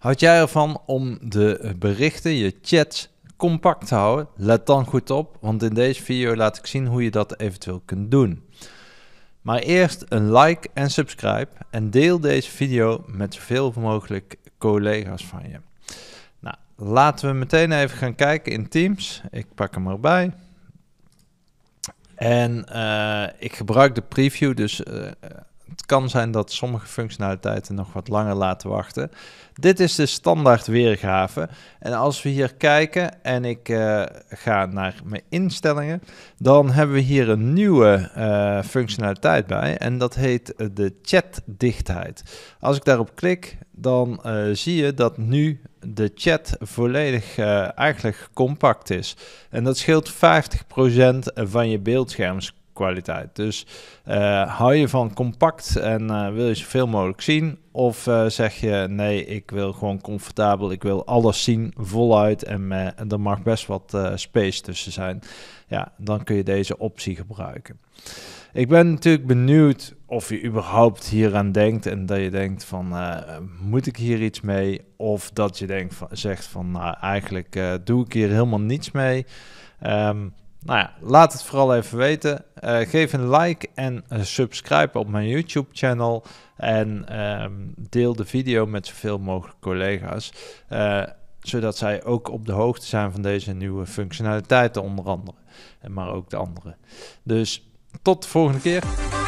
Houd jij ervan om de berichten, je chats, compact te houden? Let dan goed op, want in deze video laat ik zien hoe je dat eventueel kunt doen. Maar eerst een like en subscribe en deel deze video met zoveel mogelijk collega's van je. Nou, laten we meteen even gaan kijken in Teams. Ik pak hem erbij. En eh, ik gebruik de preview, dus eh, kan zijn dat sommige functionaliteiten nog wat langer laten wachten. Dit is de standaard weergave. En als we hier kijken en ik eh, ga naar mijn instellingen, dan hebben we hier een nieuwe eh, functionaliteit bij. En dat heet eh, de chatdichtheid. Als ik daarop klik, dan zie je dat nu de chat volledig eigenlijk compact is. En dat scheelt 50% van je beeldscherms dus kwaliteit. Dus eh, hou je van compact en eh, wil je zoveel mogelijk zien? Of eh, zeg je nee, ik wil gewoon comfortabel, ik wil alles zien voluit en, en er mag best wat space tussen zijn. Ja, dan kun je deze optie gebruiken. Ik ben natuurlijk benieuwd of je überhaupt hieraan denkt en dat je denkt van moet ik hier iets mee? Of dat je denkt van, zegt van nou eigenlijk doe ik hier helemaal niets mee. Ehm, nou ja, laat het vooral even weten. Eh, geef een like en eh, subscribe op mijn YouTube-channel. En ehm, deel de video met zoveel mogelijk collega's. Eh, zodat zij ook op de hoogte zijn van deze nieuwe functionaliteiten, onder andere. Maar ook de andere. Dus tot de volgende keer.